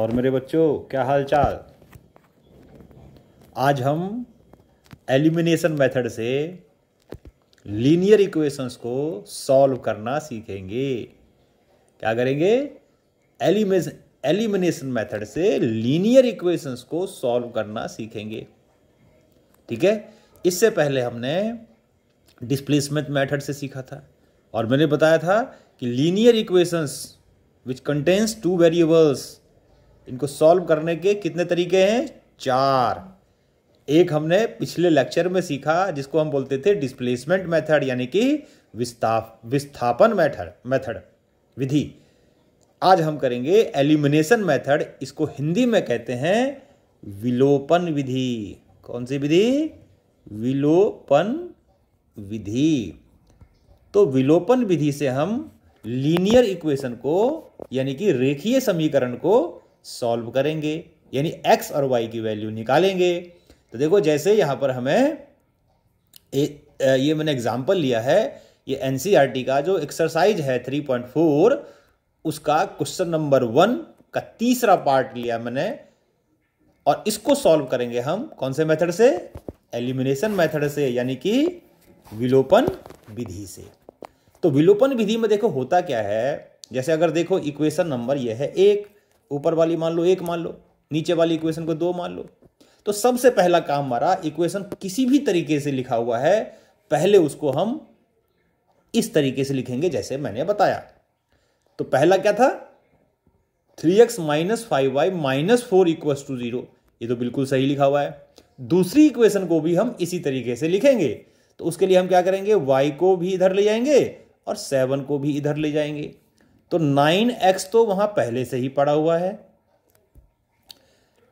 और मेरे बच्चों क्या हाल चाल आज हम एलिमिनेशन मेथड से लीनियर इक्वेशंस को सॉल्व करना सीखेंगे क्या करेंगे एलिमिनेशन मेथड से लीनियर इक्वेशंस को सॉल्व करना सीखेंगे ठीक है इससे पहले हमने डिस्प्लेसमेंट मेथड से सीखा था और मैंने बताया था कि linear equations which contains two variables इनको सॉल्व करने के कितने तरीके हैं चार एक हमने पिछले लेक्चर में सीखा जिसको हम बोलते थे डिस्प्लेसमेंट मेथड यानी कि विस्थापन मेथड मेथड विधि आज हम करेंगे एलिमिनेशन मेथड इसको हिंदी में कहते हैं विलोपन विधि कौन सी विधि विलोपन विधि तो विलोपन विधि से हम लीनियर इक्वेशन को यानी कि रेखीय समीकरण को सॉल्व करेंगे यानी एक्स और वाई की वैल्यू निकालेंगे तो देखो जैसे यहाँ पर हमें ए, ये मैंने एग्जाम्पल लिया है ये एन e का जो एक्सरसाइज है थ्री उसका क्वेश्चन नंबर वन का तीसरा पार्ट लिया मैंने और इसको सॉल्व करेंगे हम कौन से मेथड से एलिमिनेशन मेथड से यानी कि विलोपन विधि से तो विलोपन विधि में देखो होता क्या है जैसे अगर देखो इक्वेशन नंबर यह है एक ऊपर वाली मान लो एक मान लो नीचे वाली इक्वेशन को दो मान लो तो सबसे पहला काम हमारा इक्वेशन किसी भी तरीके से लिखा हुआ है पहले उसको हम इस तरीके से लिखेंगे जैसे मैंने बताया तो पहला क्या था three x minus five y minus four इक्व टू जीरो तो बिल्कुल सही लिखा हुआ है दूसरी इक्वेशन को भी हम इसी तरीके से लिखेंगे तो उसके लिए हम क्या करेंगे वाई को भी इधर ले जाएंगे और सेवन को भी इधर ले जाएंगे तो नाइन एक्स तो वहां पहले से ही पड़ा हुआ है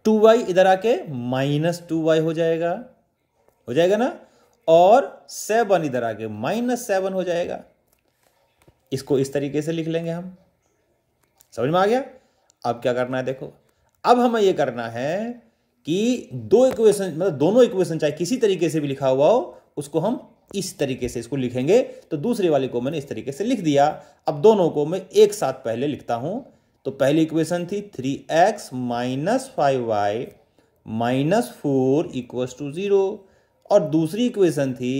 टू वाई इधर आके माइनस टू वाई हो जाएगा हो जाएगा ना और सेवन इधर आके माइनस सेवन हो जाएगा इसको इस तरीके से लिख लेंगे हम समझ में आ गया अब क्या करना है देखो अब हमें यह करना है कि दो इक्वेशन मतलब दोनों इक्वेशन चाहे किसी तरीके से भी लिखा हुआ हो उसको हम इस तरीके से इसको लिखेंगे तो दूसरे वाले को मैंने इस तरीके से लिख दिया अब दोनों को मैं एक साथ पहले लिखता हूं तो पहली इक्वेशन थी three x minus five y minus four equals to zero और दूसरी इक्वेशन थी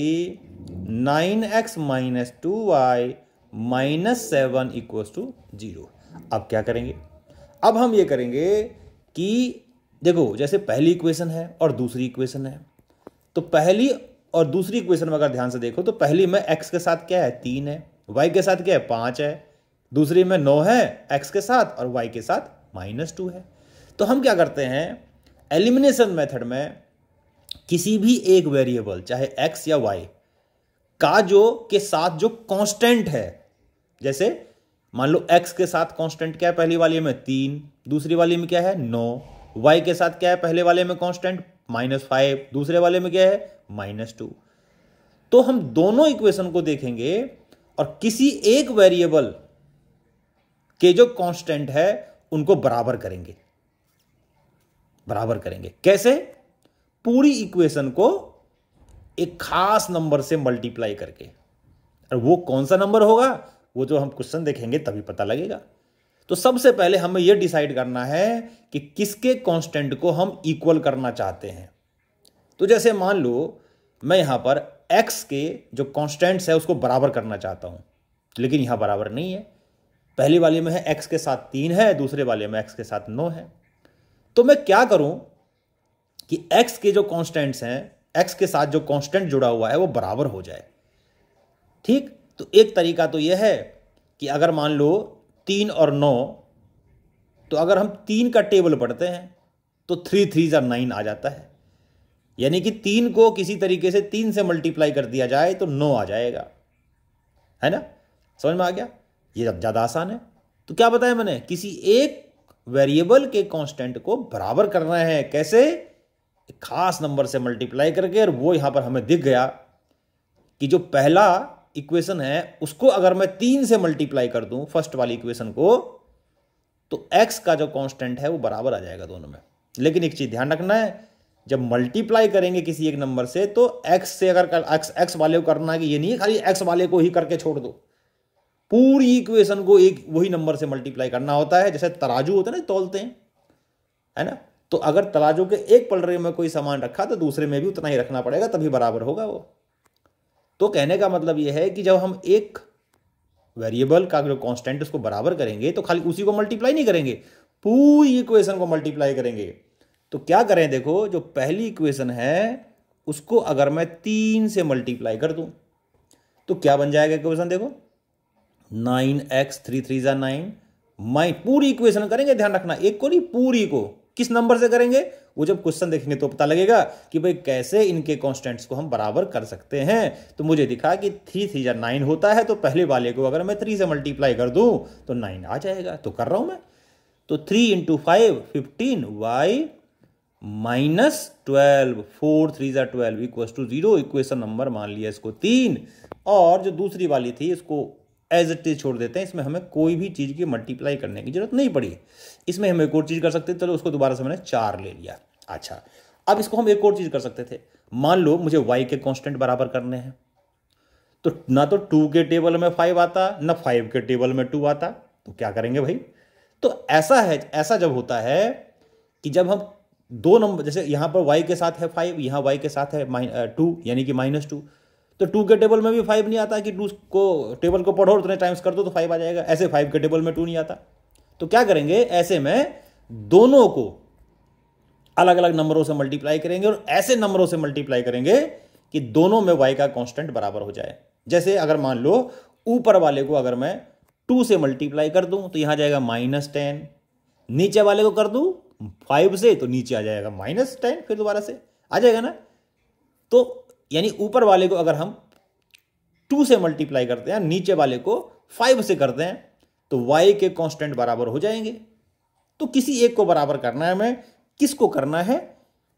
nine x minus two y minus seven equals to zero अब क्या करेंगे अब हम ये करेंगे कि देखो जैसे पहली इक्वेशन है और दूसरी इक्वेशन है तो पहली और दूसरी इक्वेशन में अगर ध्यान से देखो तो पहली में एक्स के साथ क्या है तीन है वाई के साथ क्या है पाँच है दूसरी में नौ है एक्स के साथ और वाई के साथ माइनस टू है तो हम क्या करते हैं एलिमिनेशन मेथड में किसी भी एक वेरिएबल चाहे एक्स या वाई का जो के साथ जो कांस्टेंट है जैसे मान लो एक्स के साथ कांस्टेंट क्या है पहली वाली में तीन दूसरी वाली में क्या है नौ वाई के साथ क्या है पहले वाले में कांस्टेंट माइनस फाइव दूसरे वाले में क्या है माइनस टू तो हम दोनों इक्वेशन को देखेंगे और किसी एक वेरिएबल के जो कांस्टेंट है उनको बराबर करेंगे बराबर करेंगे कैसे पूरी इक्वेशन को एक खास नंबर से मल्टीप्लाई करके और वो कौन सा नंबर होगा वो जो हम क्वेश्चन देखेंगे तभी पता लगेगा तो सबसे पहले हमें यह डिसाइड करना है कि किसके कांस्टेंट को हम इक्वल करना चाहते हैं तो जैसे मान लो मैं यहां पर एक्स के जो कॉन्स्टेंट्स है उसको बराबर करना चाहता हूं लेकिन यहां बराबर नहीं है पहले वाले में है एक्स के साथ तीन है दूसरे वाले में एक्स के साथ नौ है तो मैं क्या करूं कि एक्स के जो कॉन्स्टेंट्स हैं एक्स के साथ जो कॉन्स्टेंट जुड़ा हुआ है वो बराबर हो जाए ठीक तो एक तरीका तो यह है कि अगर मान लो तीन और नौ तो अगर हम तीन का टेबल पढ़ते हैं तो थ्री थ्री ज़ा नाइन आ जाता है यानी कि तीन को किसी तरीके से तीन से मल्टीप्लाई कर दिया जाए तो नौ आ जाएगा है ना समझ में आ गया ये अब ज़्यादा आसान है तो क्या बताया मैंने किसी एक वेरिएबल के कांस्टेंट को बराबर करना है कैसे खास नंबर से मल्टीप्लाई करके और वो यहाँ पर हमें दिख गया कि जो पहला इक्वेशन है उसको अगर मैं तीन से मल्टीप्लाई कर दूं फर्स्ट वाली इक्वेशन को तो एक्स का जो कांस्टेंट है वो बराबर आ जाएगा दोनों में लेकिन एक चीज़ ध्यान रखना है जब मल्टीप्लाई करेंगे किसी एक नंबर से तो एक्स से अगर एक्स एक्स वाले को करना है कि ये नहीं है खाली एक्स वाले को ही करके छोड़ दो पूरी इक्वेशन को एक वही नंबर से मल्टीप्लाई करना होता है जैसे तराजू होते ना तोलते हैं है ना तो अगर तराजू के एक पलड़े में कोई सामान रखा तो दूसरे में भी उतना ही रखना पड़ेगा तभी बराबर होगा वो तो कहने का मतलब यह है कि जब हम एक वेरिएबल का जो कांस्टेंट उसको बराबर करेंगे तो खाली उसी को मल्टीप्लाई नहीं करेंगे पूरी इक्वेशन को मल्टीप्लाई करेंगे तो क्या करें देखो जो पहली इक्वेशन है उसको अगर मैं तीन से मल्टीप्लाई कर दूं तो क्या बन जाएगा इक्वेशन देखो नाइन एक्स थ्री थ्री ज़ा नाइन माई पूरी इक्वेशन करेंगे ध्यान रखना एक को नहीं पूरी को किस नंबर से करेंगे वो जब क्वेश्चन देखेंगे तो पता लगेगा कि भाई कैसे इनके कॉन्स्टेंट्स को हम बराबर कर सकते हैं तो मुझे दिखा कि थ्री थ्री या नाइन होता है तो पहले वाले को अगर मैं थ्री से मल्टीप्लाई कर दूं तो नाइन आ जाएगा तो कर रहा हूं मैं तो three into five fifteen y minus twelve four three या twelve equals to zero equation number मान लिया इसको तीन और जो दूसरी वाली थी इसको एज इट इज छोड़ देते हैं इसमें हमें कोई भी चीज़ की मल्टीप्लाई करने की जरूरत नहीं पड़ी इसमें हम एक और चीज़ कर सकते थे चलो उसको दोबारा से मैंने चार ले लिया अच्छा अब इसको हम एक और चीज़ कर सकते थे मान लो मुझे वाई के कॉन्स्टेंट बराबर करने हैं तो ना तो टू के टेबल में फाइव आता ना फाइव के टेबल में टू आता तो क्या करेंगे भाई तो ऐसा है ऐसा जब होता है कि जब हम दो नंबर जैसे यहाँ पर वाई के साथ है फाइव यहाँ वाई के साथ है टू uh, यानी कि माइनस टू तो टू के टेबल में भी फाइव नहीं आता कि टू को टेबल को पढ़ो उतने टाइम्स कर दो तो फाइव आ जाएगा ऐसे फाइव के टेबल में टू नहीं आता तो क्या करेंगे ऐसे में दोनों को अलग अलग नंबरों से मल्टीप्लाई करेंगे और ऐसे नंबरों से मल्टीप्लाई करेंगे कि दोनों में वाई का कॉन्स्टेंट बराबर हो जाए जैसे अगर मान लो ऊपर वाले को अगर मैं टू से मल्टीप्लाई कर दूं तो यहां जाएगा माइनस टेन नीचे वाले को कर दूं फाइव से तो नीचे आ जाएगा माइनस टेन फिर दोबारा से आ जाएगा ना तो यानी ऊपर वाले को अगर हम टू से मल्टीप्लाई करते हैं नीचे वाले को फाइव से करते हैं तो वाई के कांस्टेंट बराबर हो जाएंगे तो किसी एक को बराबर करना है हमें किसको करना है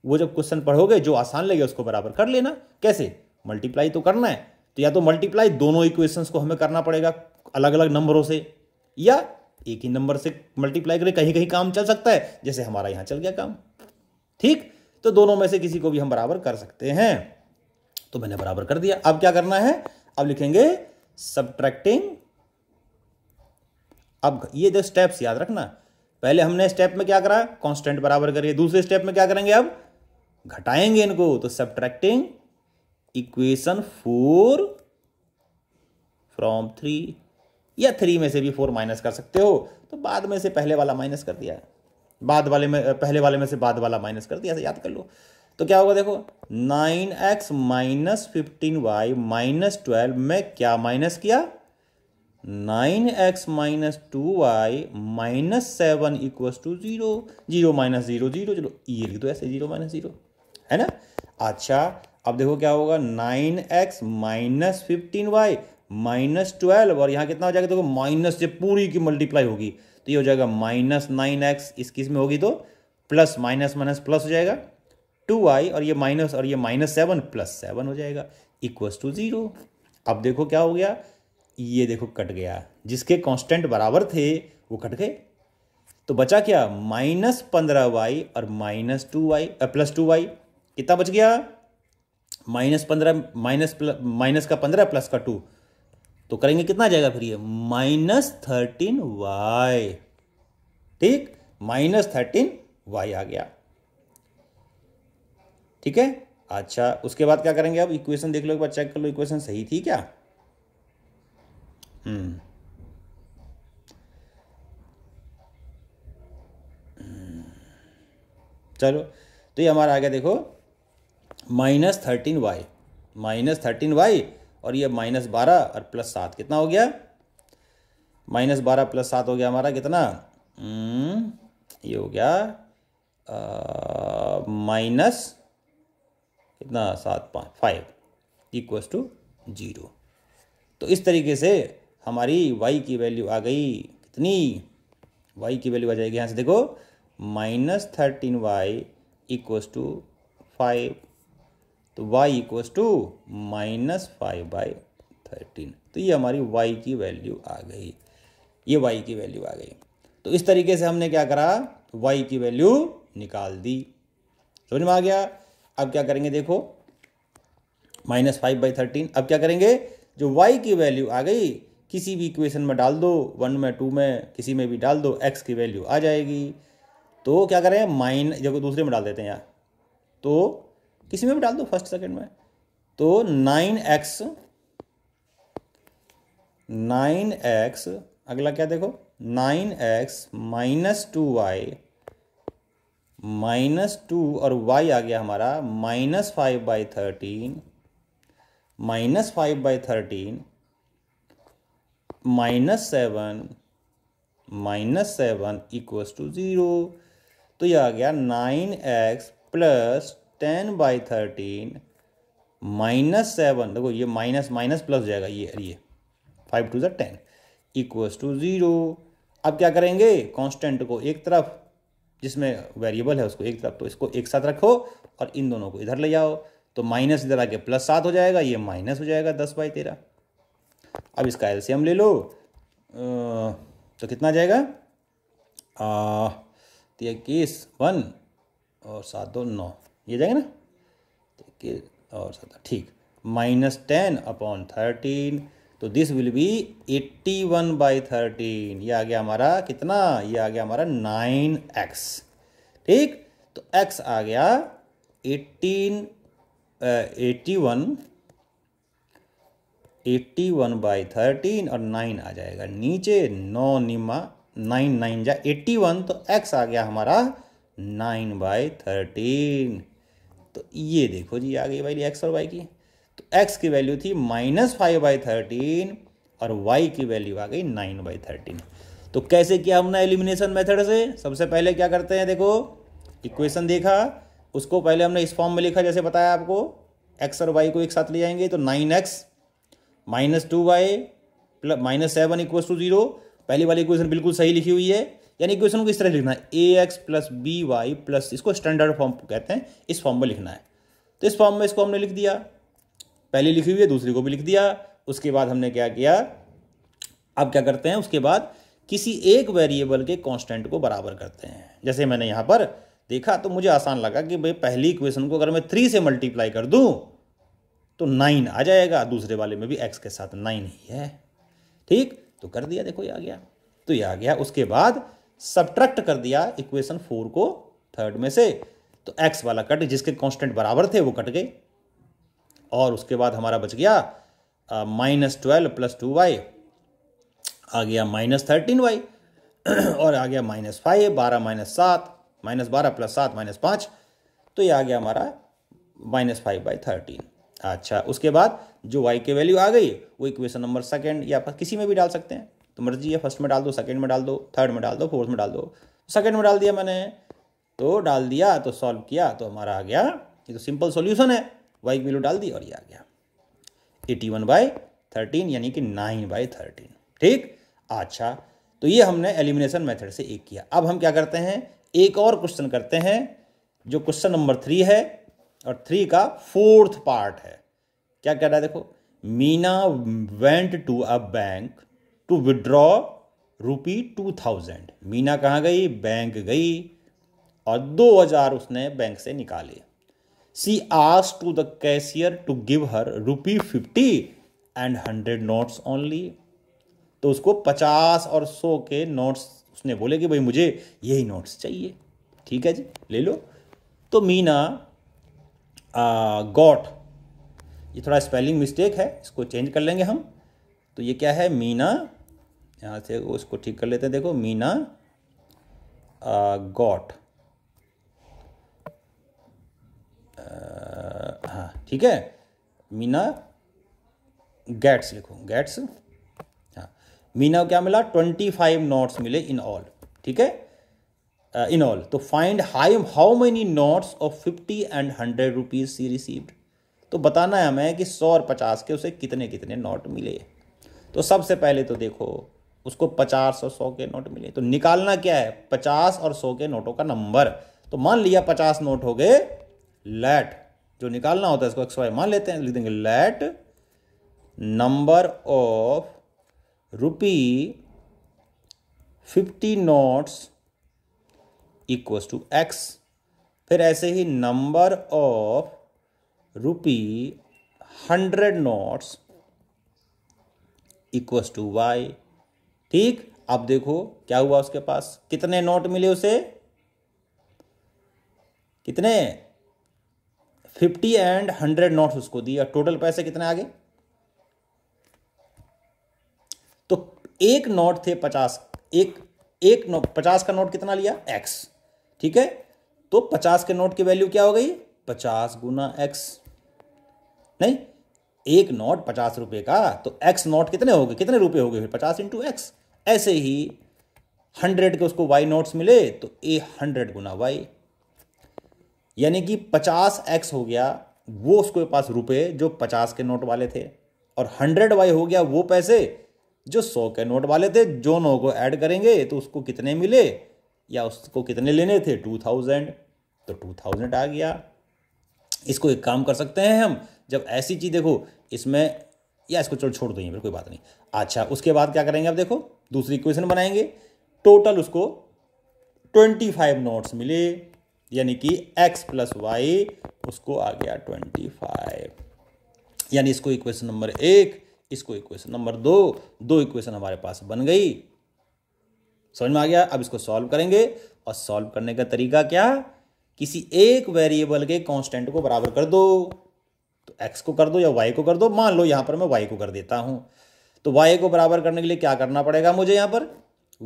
वो जब क्वेश्चन पढ़ोगे जो आसान लगे उसको बराबर कर लेना कैसे मल्टीप्लाई तो करना है तो या तो मल्टीप्लाई दोनों इक्वेशंस को हमें करना पड़ेगा अलग अलग नंबरों से या एक ही नंबर से मल्टीप्लाई करें कहीं कहीं काम चल सकता है जैसे हमारा यहाँ चल गया काम ठीक तो दोनों में से किसी को भी हम बराबर कर सकते हैं तो मैंने बराबर कर दिया अब क्या करना है अब लिखेंगे सब्ट्रैक्टिंग अब ये जो स्टेप्स याद रखना पहले हमने स्टेप में क्या करा कांस्टेंट बराबर करिए दूसरे स्टेप में क्या करेंगे अब घटाएंगे इनको तो subtracting equation four from three या थ्री में से भी फोर माइनस कर सकते हो तो बाद में से पहले वाला माइनस कर दिया बाद वाले में पहले वाले में से बाद वाला माइनस कर दिया याद कर लो तो क्या होगा देखो nine x minus fifteen y minus twelve में क्या माइनस किया nine x minus two y minus seven इक्व to zero zero minus zero zero चलो ये लिख दो तो ऐसे जीरो माइनस जीरो है ना अच्छा अब देखो क्या होगा nine x minus fifteen y minus twelve और यहाँ कितना हो जाएगा देखो माइनस से पूरी की मल्टीप्लाई होगी तो ये हो जाएगा माइनस नाइन एक्स इस किस में होगी तो प्लस माइनस माइनस प्लस हो जाएगा टू आई और ये माइनस और ये माइनस सेवन प्लस सेवन हो जाएगा इक्वस टू ज़ीरो अब देखो क्या हो गया ये देखो कट गया जिसके कांस्टेंट बराबर थे वो कट गए तो बचा क्या माइनस पंद्रह वाई और minus two y plus two y कितना बच गया माइनस पंद्रह माइनस माइनस का पंद्रह प्लस का टू तो करेंगे कितना आ जाएगा फिर ये माइनस थर्टीन वाई ठीक माइनस थर्टीन वाई आ गया ठीक है अच्छा उसके बाद क्या करेंगे अब इक्वेशन देख लो एक बार चेक कर लो इक्वेशन सही थी क्या हम्म।, हम्म चलो तो ये हमारा आ गया देखो minus thirteen y minus thirteen y और ये माइनस बारह और प्लस सात कितना हो गया माइनस बारह प्लस सात हो गया हमारा कितना हम्म, ये हो गया माइनस इतना सात पाँच फाइव इक्वस टू जीरो तो इस तरीके से हमारी वाई की वैल्यू आ गई कितनी वाई की वैल्यू आ जाएगी यहाँ से देखो minus thirteen y equals to five तो y equals to minus five by thirteen तो ये हमारी वाई की वैल्यू आ गई ये वाई की वैल्यू आ गई तो इस तरीके से हमने क्या करा वाई की वैल्यू निकाल दी समझ में आ गया अब क्या करेंगे देखो माइनस फाइव बाई थर्टीन अब क्या करेंगे जो वाई की वैल्यू आ गई किसी भी इक्वेशन में डाल दो वन में टू में किसी में भी डाल दो एक्स की वैल्यू आ जाएगी तो क्या करें माइन जब दूसरे में डाल देते हैं यार तो किसी में भी डाल दो फर्स्ट सेकेंड में तो नाइन एक्स नाइन एक्स अगला क्या देखो nine x minus two y minus two और वाई आ गया हमारा minus five by thirteen minus five by thirteen minus seven minus seven equals to zero तो यह आ गया nine x plus ten by thirteen minus seven देखो ये माइनस माइनस प्लस जाएगा ये ये फाइव टू ज़ा टेन इक्वस टू ज़ीरो अब क्या करेंगे कांस्टेंट को एक तरफ जिसमें वेरिएबल है उसको एक तरफ तो इसको एक साथ रखो और इन दोनों को इधर ले जाओ तो माइनस इधर आके प्लस सात हो जाएगा ये माइनस हो जाएगा दस बाई तेरह अब इसका एलसीएम ले लो तो कितना जाएगा तो इक्कीस वन और सात दो नौ ये जाएगा ना तो इक्कीस और सात ठीक माइनस टेन अपॉन थर्टीन तो this will be eighty one by thirteen ये आ गया हमारा कितना ये आ गया हमारा नाइन एक्स ठीक तो एक्स आ गया eighteen eighty one eighty one by thirteen और नाइन आ जाएगा नीचे नौ निमा नाइन नाइन जा एट्टी वन तो एक्स आ गया हमारा नाइन बाई थर्टीन तो ये देखो जी आ गई भाई एक्स और वाई की एक्स की वैल्यू थी माइनस फाइव बाई थर्टीन और वाई की वैल्यू आ गई नाइन बाई थर्टीन तो कैसे किया हमने एलिमिनेशन मेथड से सबसे पहले क्या करते हैं देखो इक्वेशन देखा उसको पहले हमने इस फॉर्म में लिखा जैसे बताया आपको एक्स और वाई को एक साथ ले जाएंगे तो nine x minus two y plus minus seven equal to zero पहली वाली इक्वेशन बिल्कुल सही लिखी हुई है यानी इक्वेशन को इस तरह लिखना है a x plus b y plus इसको स्टैंडर्ड फॉर्म कहते हैं इस फॉर्म में लिखना है तो इस फॉर्म में इसको हमने लिख दिया पहली लिखी हुई है दूसरी को भी लिख दिया उसके बाद हमने क्या किया अब क्या करते हैं उसके बाद किसी एक वेरिएबल के कांस्टेंट को बराबर करते हैं जैसे मैंने यहाँ पर देखा तो मुझे आसान लगा कि भाई पहली इक्वेशन को अगर मैं थ्री से मल्टीप्लाई कर दूँ तो नाइन आ जाएगा दूसरे वाले में भी एक्स के साथ नाइन ही है ठीक तो कर दिया देखो ये आ गया तो ये आ गया उसके बाद सब्ट्रैक्ट कर दिया इक्वेशन फोर को थर्ड में से तो एक्स वाला कट जिसके कांस्टेंट बराबर थे वो कट गए और उसके बाद हमारा बच गया minus twelve plus two y आ गया माइनस थर्टीन वाई और आ गया माइनस फाइव बारह माइनस सात माइनस बारह प्लस सात माइनस पाँच तो ये आ गया हमारा माइनस फाइव बाई थर्टीन अच्छा उसके बाद जो वाई के वैल्यू आ गई वो इक्वेशन नंबर सेकेंड या किसी में भी डाल सकते हैं तो मर्जी है फर्स्ट में डाल दो सेकेंड में डाल दो थर्ड में डाल दो फोर्थ में डाल दो सेकेंड में डाल दिया मैंने तो डाल दिया तो सॉल्व किया तो हमारा आ गया ये तो सिंपल सॉल्यूशन है वाई वैल्यू डाल दी और ये आ गया एटी वन बाई थर्टीन यानी कि नाइन बाई थर्टीन ठीक अच्छा तो ये हमने एलिमिनेशन मेथड से एक किया अब हम क्या करते हैं एक और क्वेश्चन करते हैं जो क्वेश्चन नंबर थ्री है और थ्री का फोर्थ पार्ट है क्या कह रहा है देखो Meena went to a bank to withdraw rupee two thousand Meena कहाँ गई बैंक गई और दो हज़ार उसने बैंक से निकाले she asked to the cashier to give her rupee fifty and hundred notes only तो उसको पचास और सौ के नोट्स उसने बोले कि भाई मुझे यही नोट्स चाहिए ठीक है जी ले लो तो मीना गॉट ये थोड़ा स्पेलिंग मिस्टेक है इसको चेंज कर लेंगे हम तो ये क्या है मीना यहाँ से उसको ठीक कर लेते हैं देखो मीना गॉट ठीक है मीना गैट्स लिखो गैट्स हाँ मीना को क्या मिला ट्वेंटी फाइव नोट्स मिले इन ऑल ठीक है इन ऑल तो find high how many notes of fifty and hundred rupees she received तो बताना है हमें कि सौ और पचास के उसे कितने कितने नोट मिले तो सबसे पहले तो देखो उसको पचास और सौ के नोट मिले तो निकालना क्या है पचास और सौ के नोटों का नंबर तो मान लिया पचास नोट हो गए लेट जो निकालना होता है इसको एक्स वाई मान लेते हैं लिख देंगे let number of rupee fifty notes equals to x फिर ऐसे ही number of rupee hundred notes equals to y ठीक अब देखो क्या हुआ उसके पास कितने नोट मिले उसे कितने फिफ्टी एंड हंड्रेड नोट्स उसको दिया टोटल पैसे कितने आ गए तो एक नोट थे पचास एक एक नोट पचास का नोट कितना लिया एक्स ठीक है तो पचास के नोट की वैल्यू क्या हो गई पचास गुना एक्स नहीं एक नोट पचास रुपए का तो एक्स नोट कितने हो गए कितने रुपए हो गए पचास इंटू एक्स ऐसे ही हंड्रेड के उसको वाई नोट्स मिले तो ए हंड्रेड गुना वाई यानी कि पचास एक्स हो गया वो उसके पास रुपए जो पचास के नोट वाले थे और हंड्रेड वाई हो गया वो पैसे जो सौ के नोट वाले थे जो नो को ऐड करेंगे तो उसको कितने मिले या उसको कितने लेने थे टू थाउजेंड तो टू थाउजेंड आ गया इसको एक काम कर सकते हैं हम जब ऐसी चीज़ देखो इसमें या इसको चलो छोड़ दो फिर कोई बात नहीं अच्छा उसके बाद क्या करेंगे आप देखो दूसरी क्वेश्चन बनाएंगे टोटल उसको ट्वेंटी फाइव नोट्स मिले यानी कि x प्लस वाई उसको आ गया ट्वेंटी फाइव यानी इसको इक्वेशन नंबर एक इसको इक्वेशन नंबर दो दो इक्वेशन हमारे पास बन गई समझ में आ गया अब इसको सॉल्व करेंगे और सॉल्व करने का तरीका क्या किसी एक वेरिएबल के कांस्टेंट को बराबर कर दो तो x को कर दो या y को कर दो मान लो यहां पर मैं y को कर देता हूं तो y को बराबर करने के लिए क्या करना पड़ेगा मुझे यहां पर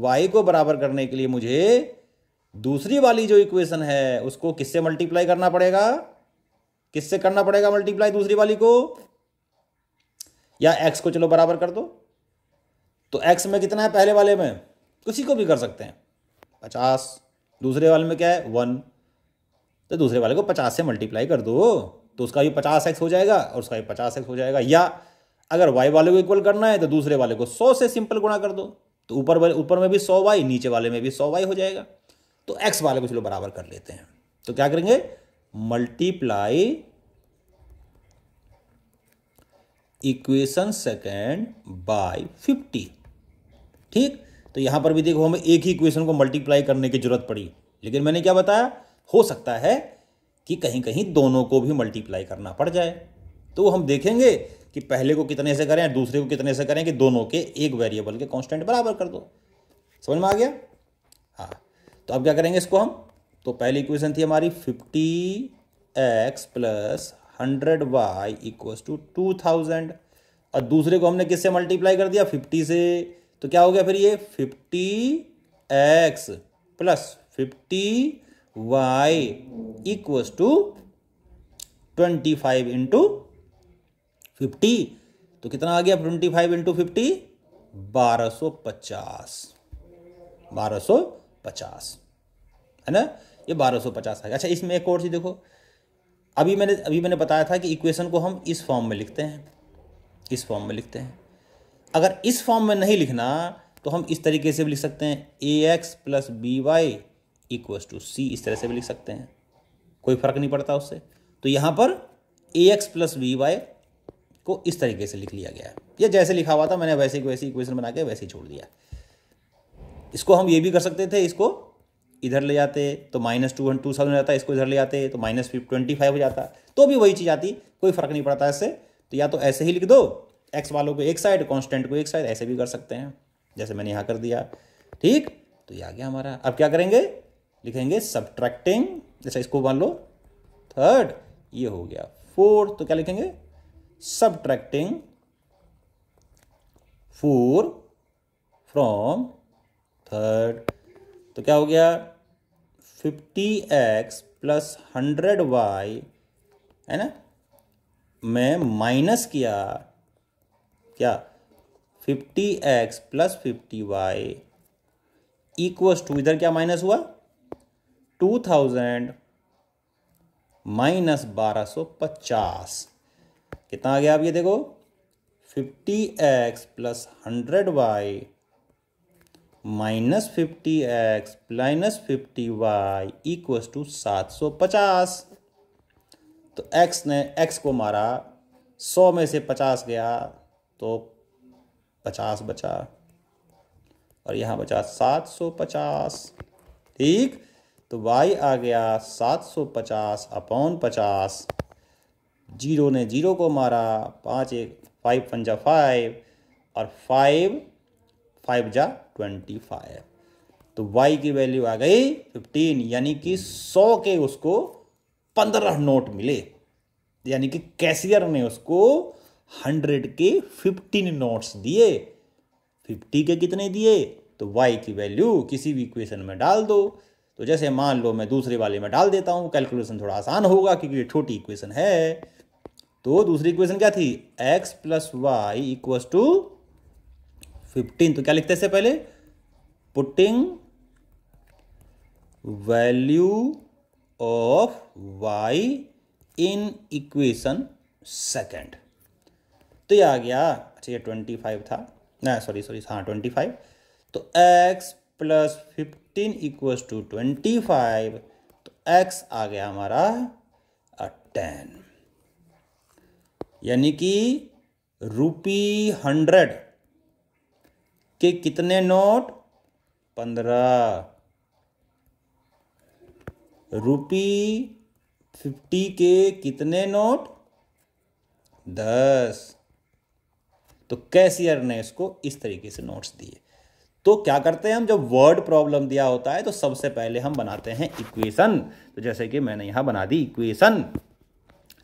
y को बराबर करने के लिए मुझे दूसरी वाली जो इक्वेशन है उसको किससे मल्टीप्लाई करना पड़ेगा किससे करना पड़ेगा मल्टीप्लाई दूसरी वाली को या एक्स को चलो बराबर कर दो तो एक्स में कितना है पहले वाले में किसी को भी कर सकते हैं पचास दूसरे वाले में क्या है वन तो दूसरे वाले को पचास से मल्टीप्लाई कर दो तो उसका भी पचास एक्स हो जाएगा और उसका भी पचास एक्स हो जाएगा या अगर वाई वाले को इक्वल करना है तो दूसरे वाले को सौ से सिंपल गुणा कर दो तो ऊपर ऊपर में भी सौ वाई नीचे वाले में भी सौ वाई हो जाएगा तो एक्स वाले को चलो बराबर कर लेते हैं तो क्या करेंगे multiply equation second by fifty ठीक तो यहां पर भी देखो हमें एक ही इक्वेशन को मल्टीप्लाई करने की जरूरत पड़ी लेकिन मैंने क्या बताया हो सकता है कि कहीं कहीं दोनों को भी मल्टीप्लाई करना पड़ जाए तो हम देखेंगे कि पहले को कितने से करें दूसरे को कितने से करें कि दोनों के एक वेरिएबल के कांस्टेंट बराबर कर दो समझ में आ गया हाँ तो अब क्या करेंगे इसको हम तो पहली इक्वेशन थी हमारी fifty x plus hundred y equals to two thousand और दूसरे को हमने किससे मल्टीप्लाई कर दिया फिफ्टी से तो क्या हो गया फिर ये fifty x plus fifty y equals to twenty five into fifty तो कितना आ गया ट्वेंटी फाइव इंटू फिफ्टी बारह सौ पचास बारह सौ पचास है ना ये बारह सौ पचास आ गया अच्छा इसमें एक और चीज़ देखो अभी मैंने अभी मैंने बताया था कि इक्वेशन को हम इस फॉर्म में लिखते हैं इस फॉर्म में लिखते हैं अगर इस फॉर्म में नहीं लिखना तो हम इस तरीके से भी लिख सकते हैं a x plus b y equals to c इस तरह से भी लिख सकते हैं कोई फर्क नहीं पड़ता उससे तो यहाँ पर a x plus b y को इस तरीके से लिख लिया गया है या जैसे लिखा हुआ था मैंने वैसे वैसे इक्वेशन बना के वैसे ही छोड़ दिया इसको हम ये भी कर सकते थे इसको इधर ले जाते तो minus two one two seven हो जाता इसको इधर ले जाते तो माइनस ट्वेंटी फाइव हो जाता तो भी वही चीज़ आती कोई फर्क नहीं पड़ता इससे तो या तो ऐसे ही लिख दो एक्स वालों को एक साइड कॉन्स्टेंट को एक साइड ऐसे भी कर सकते हैं जैसे मैंने यहाँ कर दिया ठीक तो ये आ गया हमारा अब क्या करेंगे लिखेंगे सब्ट्रैक्टिंग जैसे इसको मान लो थर्ड ये हो गया फोर्थ तो क्या लिखेंगे सब्ट्रैक्टिंग फोर फ्रॉम थर्ड तो क्या हो गया fifty x plus hundred y है ना मैं माइनस किया क्या fifty x plus fifty y equals to इधर क्या माइनस हुआ टू थाउजेंड माइनस बारह सौ पचास कितना आ गया आप ये देखो fifty x plus hundred y minus fifty x प्लाइनस फिफ्टी वाई इक्वस टू सात सौ पचास तो एक्स ने एक्स को मारा सौ में से पचास गया तो पचास बचा और यहाँ बचा सात सौ पचास ठीक तो वाई आ गया सात सौ पचास अपॉन पचास जीरो ने जीरो को मारा पाँच एक फाइव पंजा फाइव और फाइव फाइव जा ट्वेंटी फाइव तो वाई की वैल्यू आ गई फिफ्टीन यानी कि सौ के उसको पंद्रह नोट मिले यानी कि कैशियर ने उसको हंड्रेड के फिफ्टीन नोट्स दिए फिफ्टी के कितने दिए तो वाई की वैल्यू किसी भी इक्वेशन में डाल दो तो जैसे मान लो मैं दूसरे वाले में डाल देता हूँ कैलकुलेशन थोड़ा आसान होगा क्योंकि ये छोटी इक्वेशन है तो दूसरी इक्वेशन क्या थी x plus y equals to fifteen तो क्या लिखते हैं पहले putting value of y in equation second तो ये आ गया अच्छा ये ट्वेंटी फाइव था ना सॉरी सॉरी हाँ ट्वेंटी फाइव तो x plus fifteen equals to twenty five तो एक्स आ गया हमारा टेन यानी कि रुपी हंड्रेड के कितने नोट पंद्रह रुपी फिफ्टी के कितने नोट दस तो कैशियर ने इसको इस तरीके से नोट्स दिए तो क्या करते हैं हम जब वर्ड प्रॉब्लम दिया होता है तो सबसे पहले हम बनाते हैं इक्वेशन तो जैसे कि मैंने यहां बना दी इक्वेशन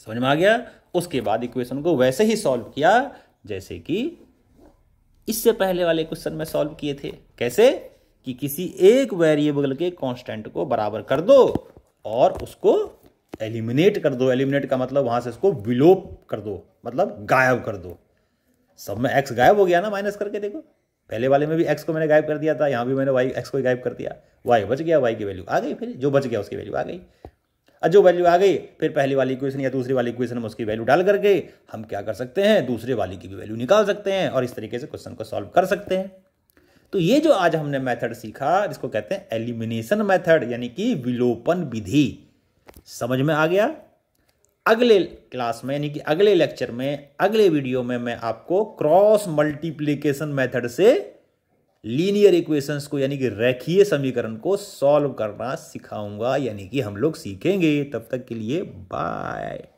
समझ में आ गया उसके बाद इक्वेशन को वैसे ही सॉल्व किया जैसे कि इससे पहले वाले क्वेश्चन में सॉल्व किए थे कैसे कि किसी एक वेरिएबल के कांस्टेंट को बराबर कर दो और उसको एलिमिनेट कर दो एलिमिनेट का मतलब वहां से उसको विलोप कर दो मतलब गायब कर दो सब में एक्स गायब हो गया ना माइनस करके देखो पहले वाले में भी एक्स को मैंने गायब कर दिया था यहां भी मैंने वाई एक्स को गायब कर दिया वाई बच गया वाई की वैल्यू आ गई फिर जो बच गया उसकी वैल्यू आ गई जो वैल्यू आ गई फिर पहली वाली इक्वेशन या दूसरी वाली इक्वेशन में उसकी वैल्यू डाल करके हम क्या कर सकते हैं दूसरे वाली की भी वैल्यू निकाल सकते हैं और इस तरीके से क्वेश्चन को सॉल्व कर सकते हैं तो ये जो आज हमने मेथड सीखा जिसको कहते हैं एलिमिनेशन मेथड यानी कि विलोपन विधि समझ में आ गया अगले क्लास में यानी कि अगले लेक्चर में अगले वीडियो में मैं आपको क्रॉस मल्टीप्लीकेशन मेथड से लीनियर इक्वेशंस को यानी कि रेखीय समीकरण को सॉल्व करना सिखाऊंगा यानी कि हम लोग सीखेंगे तब तक के लिए बाय